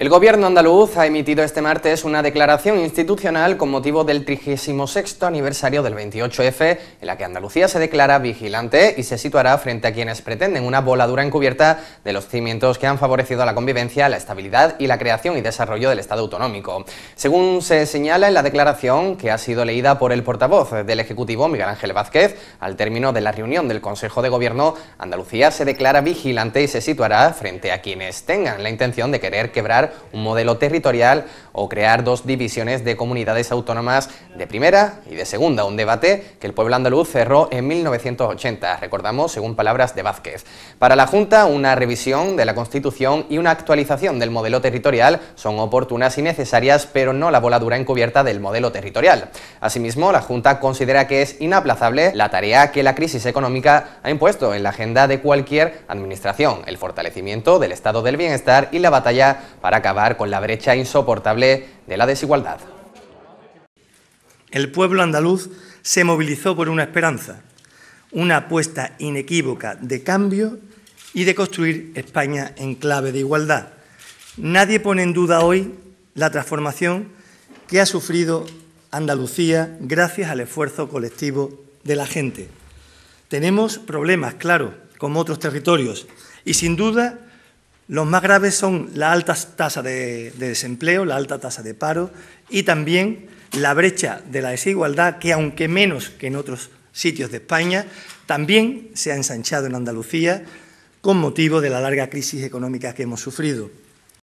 El Gobierno andaluz ha emitido este martes una declaración institucional con motivo del 36 aniversario del 28F, en la que Andalucía se declara vigilante y se situará frente a quienes pretenden una voladura encubierta de los cimientos que han favorecido a la convivencia, la estabilidad y la creación y desarrollo del Estado autonómico. Según se señala en la declaración, que ha sido leída por el portavoz del Ejecutivo, Miguel Ángel Vázquez, al término de la reunión del Consejo de Gobierno, Andalucía se declara vigilante y se situará frente a quienes tengan la intención de querer quebrar un modelo territorial o crear dos divisiones de comunidades autónomas de primera y de segunda, un debate que el pueblo andaluz cerró en 1980, recordamos según palabras de Vázquez. Para la Junta, una revisión de la Constitución y una actualización del modelo territorial son oportunas y necesarias, pero no la voladura encubierta del modelo territorial. Asimismo, la Junta considera que es inaplazable la tarea que la crisis económica ha impuesto en la agenda de cualquier administración, el fortalecimiento del estado del bienestar y la batalla para acabar con la brecha insoportable de la desigualdad. El pueblo andaluz se movilizó por una esperanza, una apuesta inequívoca de cambio y de construir España en clave de igualdad. Nadie pone en duda hoy la transformación que ha sufrido Andalucía gracias al esfuerzo colectivo de la gente. Tenemos problemas, claro, como otros territorios, y sin duda los más graves son la alta tasa de, desempleo, la alta tasa de paro y también la brecha de la desigualdad, que aunque menos que en otros sitios de España, también se ha ensanchado en Andalucía con motivo de la larga crisis económica que hemos sufrido.